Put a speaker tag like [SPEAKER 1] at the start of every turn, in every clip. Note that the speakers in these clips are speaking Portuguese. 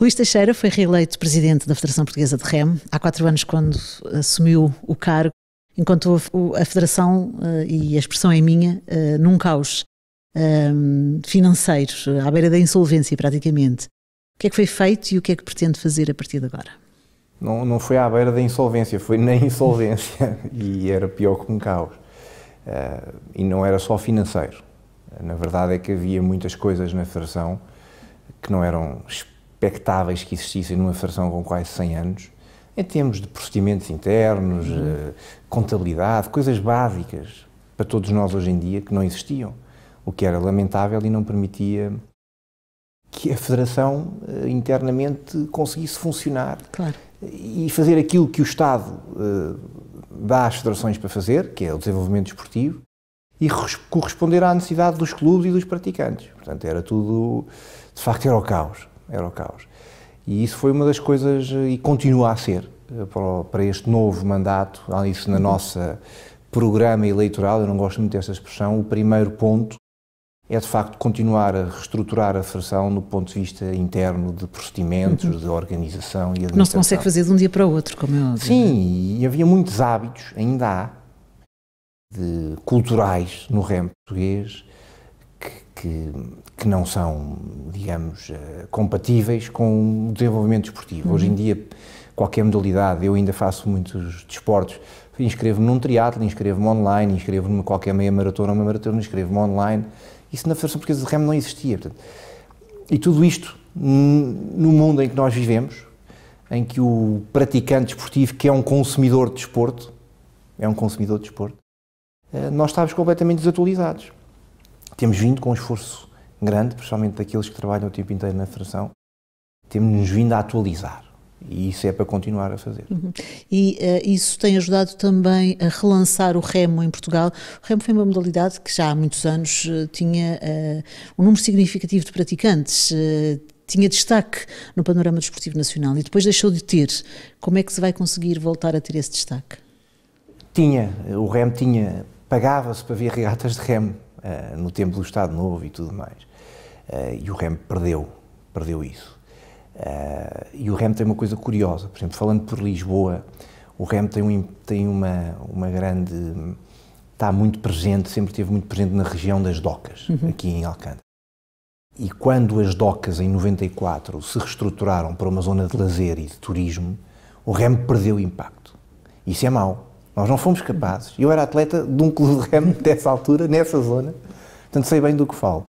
[SPEAKER 1] Luís Teixeira foi reeleito presidente da Federação Portuguesa de REM há quatro anos, quando assumiu o cargo, enquanto a Federação, eh, e a expressão é minha, eh, num caos ehm, financeiro, à beira da insolvência praticamente. O que é que foi feito e o que é que pretende fazer a partir de agora?
[SPEAKER 2] Não, não foi à beira da insolvência, foi na insolvência e era pior que um caos. Eh, e não era só financeiro. Na verdade é que havia muitas coisas na Federação que não eram expectáveis que existissem numa fração com quase 100 anos, em termos de procedimentos internos, uhum. Eh, contabilidade, coisas básicas para todos nós hoje em dia que não existiam, o que era lamentável e não permitia que a Federação eh, internamente conseguisse funcionar claro. e fazer aquilo que o Estado uh, dá às federações para fazer, que é o desenvolvimento esportivo, e corresponder à necessidade dos clubes e dos praticantes. Portanto, era tudo, de facto, era o caos era o caos. E isso foi uma das coisas, e continua a ser, eh, para este novo mandato, há isso na nossa programa eleitoral, eu não gosto muito desta expressão, o primeiro ponto é de facto continuar a reestruturar a fração do ponto de vista interno de procedimentos, uhum. de organização e administração. Não se consegue fazer
[SPEAKER 1] de um dia para o outro, como é óbvio. Sim, é? e havia muitos
[SPEAKER 2] hábitos, ainda há, de culturais no ramo português, que, que, não são, digamos, eh, compatíveis com o desenvolvimento esportivo. Uhum. Hoje em uhum. dia, qualquer modalidade, eu ainda faço muitos desportos, inscrevo-me num triatlo, inscrevo-me online, inscrevo-me numa qualquer meia maratona ou uma maratona, inscrevo-me online. Isso na Federação Portuguesa de Remo não existia. Portanto. E tudo isto no mundo em que nós vivemos, em que o praticante esportivo, que é um consumidor de desporto, é um consumidor de desporto, eh, nós estávamos completamente desatualizados temos vindo com um esforço grande, principalmente daqueles que trabalham o tempo inteiro na Federação, temos-nos vindo a atualizar. E isso é para continuar a fazer.
[SPEAKER 1] Uhum. E uh, isso tem ajudado também a relançar o remo em Portugal. O remo foi uma modalidade que já há muitos anos uh, tinha uh, um número significativo de praticantes, tinha destaque no panorama desportivo nacional e depois deixou de ter. Como é que se vai conseguir voltar a ter esse destaque?
[SPEAKER 2] Tinha, o remo tinha, pagava-se para ver regatas de remo uh, no tempo do Estado Novo e tudo mais. Uh, e o REM perdeu, perdeu isso. Eh, e o REM tem uma coisa curiosa, por exemplo, falando por Lisboa, o REM tem, um, tem uma, uma grande. está muito presente, sempre esteve muito presente na região das docas, uhum. aqui em Alcântara. E quando as docas, em 94, se reestruturaram para uma zona de lazer e de turismo, o REM perdeu impacto. Isso é mau, nós não fomos capazes. Eu era atleta de um clube de remo dessa altura, nessa zona, portanto sei bem do que falo.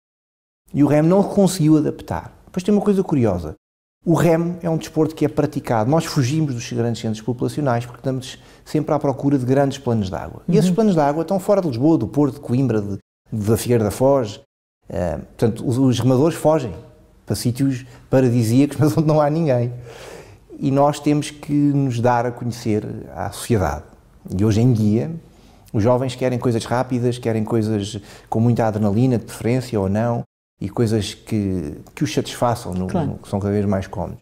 [SPEAKER 2] E o remo não conseguiu adaptar. Depois tem uma coisa curiosa. O remo é um desporto que é praticado. Nós fugimos dos grandes centros populacionais porque estamos sempre à procura de grandes planos de água. E esses uhum. planos de água estão fora de Lisboa, do Porto, de Coimbra, de, da Figueira da Foz. Uh, portanto, os, os remadores fogem para sítios paradisíacos, mas onde não há ninguém. E nós temos que nos dar a conhecer à sociedade. E hoje em dia, os jovens querem coisas rápidas, querem coisas com muita adrenalina, de preferência ou não, e coisas que, que os satisfaçam, no, claro. no, que são cada vez mais comuns.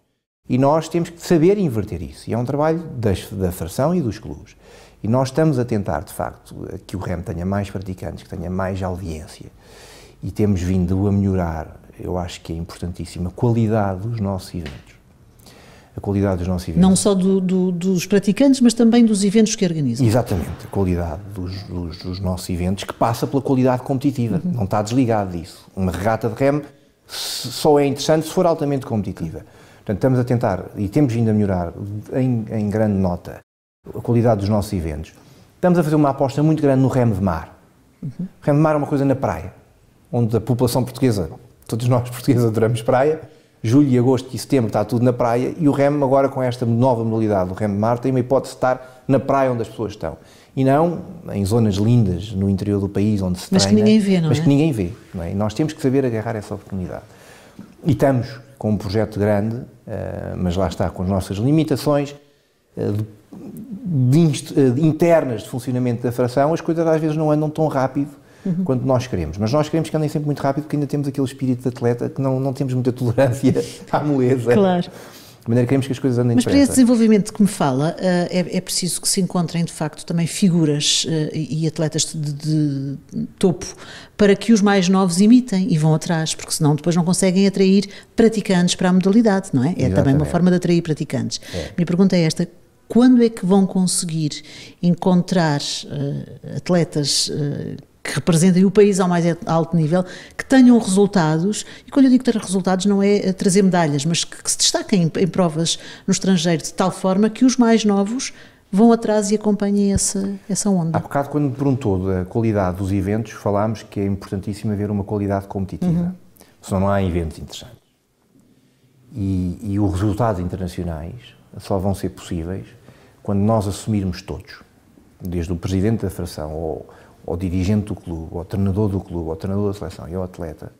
[SPEAKER 2] E nós temos que saber inverter isso. E é um trabalho das, da fração e dos clubes. E nós estamos a tentar, de facto, que o REM tenha mais praticantes, que tenha mais audiência. E temos vindo a melhorar, eu acho que é importantíssimo, a qualidade dos nossos eventos a qualidade dos nossos eventos. Não
[SPEAKER 1] só do, do, dos praticantes, mas também dos eventos que organizam.
[SPEAKER 2] Exatamente, a qualidade dos, dos, dos nossos eventos, que passa pela qualidade competitiva, uhum. não está desligado disso. Uma regata de remo só é interessante se for altamente competitiva. Portanto, estamos a tentar e temos vindo a melhorar em, em grande nota a qualidade dos nossos eventos. Estamos a fazer uma aposta muito grande no remo de mar. Uhum. Remo de mar é uma coisa na praia, onde a população portuguesa, todos nós portugueses adoramos praia, julho, agosto e setembro está tudo na praia e o remo agora com esta nova modalidade, o remo de mar, tem uma hipótese de estar na praia onde as pessoas estão. E não em zonas lindas no interior do país onde se mas treina, que ninguém vê, não mas é? que ninguém vê. Não é? Nós temos que saber agarrar essa oportunidade. E estamos com um projeto grande, eh, mas lá está com as nossas limitações eh, de eh, internas de funcionamento da fração, as coisas às vezes não andam tão rápido uhum. quanto nós queremos. Mas nós queremos que andem sempre muito rápido, porque ainda temos aquele espírito de atleta que não, não temos muita tolerância à moleza. Claro. De maneira que queremos que as coisas andem Mas para esse
[SPEAKER 1] desenvolvimento que me fala, eh, é, é, preciso que se encontrem de facto também figuras eh, e atletas de, de, topo para que os mais novos imitem e vão atrás, porque senão depois não conseguem atrair praticantes para a modalidade, não é? É Exatamente. também uma forma de atrair praticantes. É. Minha pergunta é esta: quando é que vão conseguir encontrar uh, atletas uh, que representem o país ao mais alto nível, que tenham resultados, e quando eu digo ter resultados não é eh, trazer medalhas, mas que, que se destaquem em, em provas no estrangeiro, de tal forma que os mais novos vão atrás e acompanhem essa, essa onda. Há
[SPEAKER 2] bocado, quando me perguntou da qualidade dos eventos, falámos que é importantíssimo haver uma qualidade competitiva, uhum. senão não há eventos interessantes. E, e os resultados internacionais só vão ser possíveis quando nós assumirmos todos, desde o Presidente da Federação ou ao dirigente do clube, ao treinador do clube, ao treinador da seleção e ao atleta,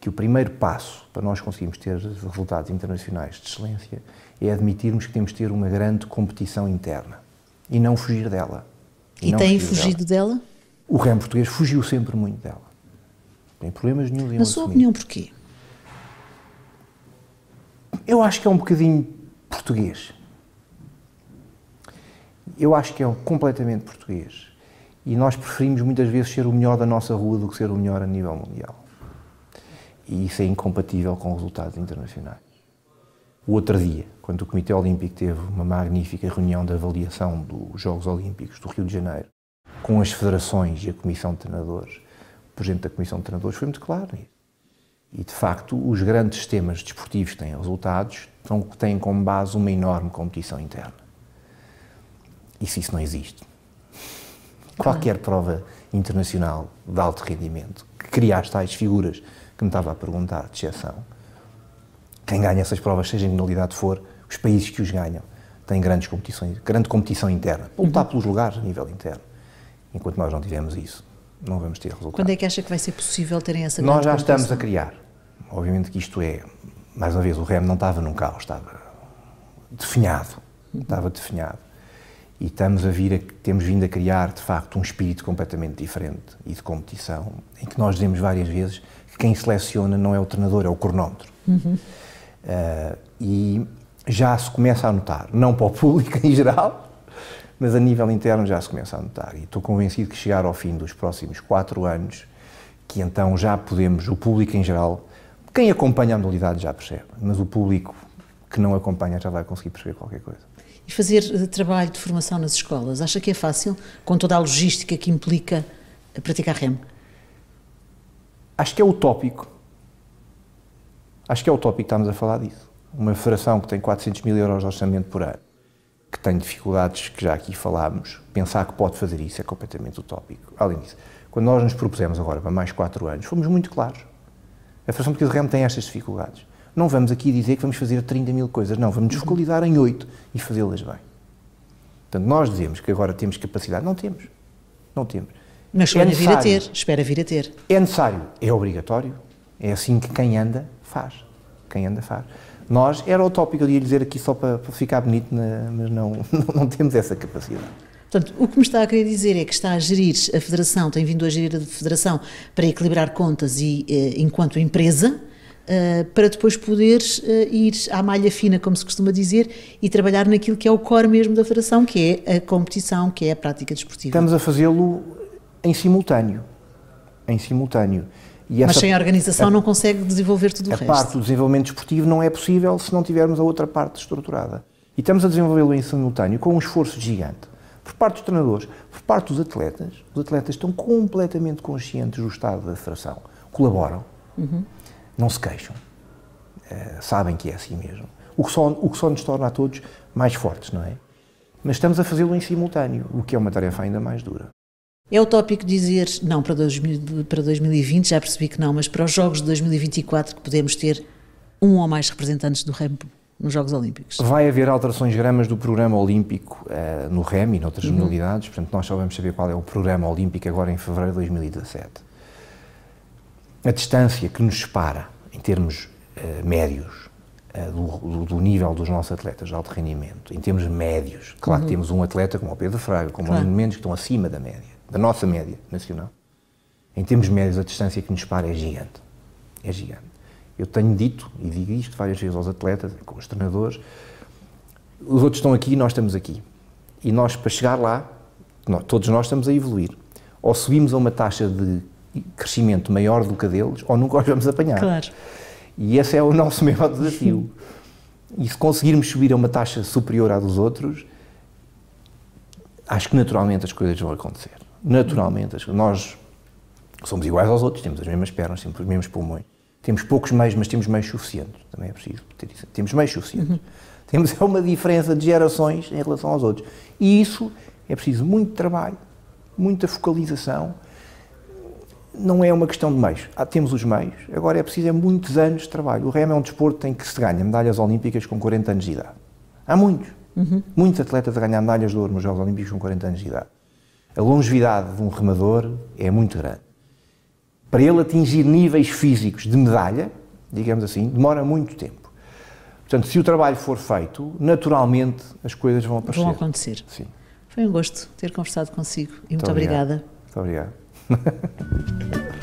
[SPEAKER 2] que o primeiro passo para nós conseguirmos ter resultados internacionais de excelência é admitirmos que temos de ter uma grande competição interna e não fugir dela. E, e tem fugido dela. dela? O Reino português fugiu sempre muito dela. Não tem problemas nenhum. Na sua assumir. opinião, porquê? Eu acho que é um bocadinho português. Eu acho que é um completamente português. E nós preferimos muitas vezes ser o melhor da nossa rua do que ser o melhor a nível mundial. E isso é incompatível com resultados internacionais. O outro dia, quando o Comitê Olímpico teve uma magnífica reunião de avaliação dos Jogos Olímpicos do Rio de Janeiro, com as federações e a Comissão de Treinadores, o presidente da Comissão de Treinadores foi muito claro nisso. E, de facto, os grandes sistemas desportivos que têm resultados têm como base uma enorme competição interna. E se isso não existe, qualquer prova internacional de alto rendimento, que cria as tais figuras que me estava a perguntar, de exceção, quem ganha essas provas, seja em modalidade for, os países que os ganham têm grandes competições, grande competição interna, para lutar uhum. pelos lugares a nível interno. Enquanto nós não tivermos isso, não vamos ter resultado. Quando é
[SPEAKER 1] que acha que vai ser possível terem essa Nós já estamos a
[SPEAKER 2] criar. Obviamente que isto é, mais uma vez, o REM não estava num caos, estava definhado, uhum. estava definhado e estamos a vir a, temos vindo a criar de facto um espírito completamente diferente e de competição em que nós dizemos várias vezes que quem seleciona não é o treinador é o cronómetro uhum. uh, e já se começa a notar não para o público em geral mas a nível interno já se começa a notar e estou convencido que chegar ao fim dos próximos quatro anos que então já podemos o público em geral quem acompanha a modalidade já percebe mas o público que não acompanha já vai conseguir perceber qualquer coisa
[SPEAKER 1] e fazer eh, trabalho de formação nas escolas? Acha que é fácil, com toda a logística que implica eh, praticar REM? Acho que é utópico.
[SPEAKER 2] Acho que é utópico estarmos a falar disso. Uma federação que tem 400 mil euros de orçamento por ano, que tem dificuldades que já aqui falámos, pensar que pode fazer isso é completamente utópico. Além disso, quando nós nos propusemos agora para mais 4 anos, fomos muito claros. A Federação de remo tem estas dificuldades. Não vamos aqui dizer que vamos fazer 30 mil coisas, não, vamos nos uhum. focalizar em 8 e fazê-las bem. Portanto, nós dizemos que agora temos capacidade, não temos, não temos.
[SPEAKER 1] Mas é espera é vir a ter, espera vir a ter. É necessário,
[SPEAKER 2] é obrigatório, é assim que quem anda faz, quem anda faz. Nós, era o tópico, eu ia dizer aqui só para, para ficar bonito, na, mas não, não temos essa capacidade.
[SPEAKER 1] Portanto, o que me está a querer dizer é que está a gerir a Federação, tem vindo a gerir a Federação para equilibrar contas e, eh, enquanto empresa, eh, para depois poderes uh, ir à malha fina, como se costuma dizer, e trabalhar naquilo que é o core mesmo da federação, que é a competição, que é a prática desportiva. Estamos a
[SPEAKER 2] fazê-lo em simultâneo. Em simultâneo. Essa, Mas sem a organização a, não
[SPEAKER 1] consegue desenvolver tudo o resto. A parte do
[SPEAKER 2] desenvolvimento desportivo não é possível se não tivermos a outra parte estruturada. E estamos a desenvolvê-lo em simultâneo com um esforço gigante. Por parte dos treinadores, por parte dos atletas, os atletas estão completamente conscientes do estado da federação, colaboram. Uhum não se queixam. Uh, sabem que é assim mesmo. O que, só, o que só nos torna a todos mais fortes, não é? Mas estamos a fazê-lo em simultâneo, o que é uma tarefa ainda mais dura.
[SPEAKER 1] É utópico dizer, não, para, para 2020 já percebi que não, mas para os Jogos de 2024 que podemos ter um ou mais representantes do remo nos Jogos Olímpicos.
[SPEAKER 2] Vai haver alterações gramas do programa olímpico uh, no remo e noutras uhum. modalidades, portanto nós só vamos saber qual é o programa olímpico agora em fevereiro de 2017 a distância que nos separa, em termos uh, médios, eh, do, do, nível dos nossos atletas de alto rendimento, em termos médios, claro uhum. que temos um atleta como o Pedro Fraga, como claro. o Nuno Mendes, que estão acima da média, da nossa média nacional. Em termos médios, a distância que nos separa é gigante. É gigante. Eu tenho dito, e digo isto várias vezes aos atletas, com os treinadores, os outros estão aqui e nós estamos aqui. E nós, para chegar lá, nós, todos nós estamos a evoluir. Ou subimos a uma taxa de crescimento maior do que a deles, ou nunca os vamos apanhar. Claro. E esse é o nosso maior desafio. e se conseguirmos subir a uma taxa superior à dos outros, acho que naturalmente as coisas vão acontecer. Naturalmente, nós somos iguais aos outros, temos as mesmas pernas, temos os mesmos pulmões. Temos poucos meios, mas temos meios suficientes. Também é preciso ter isso. Temos meios suficientes. Uhum. Temos é uma diferença de gerações em relação aos outros. E isso é preciso muito trabalho, muita focalização não é uma questão de meios. Ah, temos os meios, agora é preciso é muitos anos de trabalho. O remo é um desporto em que se ganha medalhas olímpicas com 40 anos de idade. Há muitos. Uhum. Muitos atletas a ganhar medalhas de ouro nos Jogos Olímpicos com 40 anos de idade. A longevidade de um remador é muito grande. Para ele atingir níveis físicos de medalha, digamos assim, demora muito tempo. Portanto, se o trabalho for feito, naturalmente as coisas vão aparecer. Vão acontecer. Sim.
[SPEAKER 1] Foi um gosto ter conversado consigo e muito, muito obrigada.
[SPEAKER 2] Muito obrigado. ハハハハ。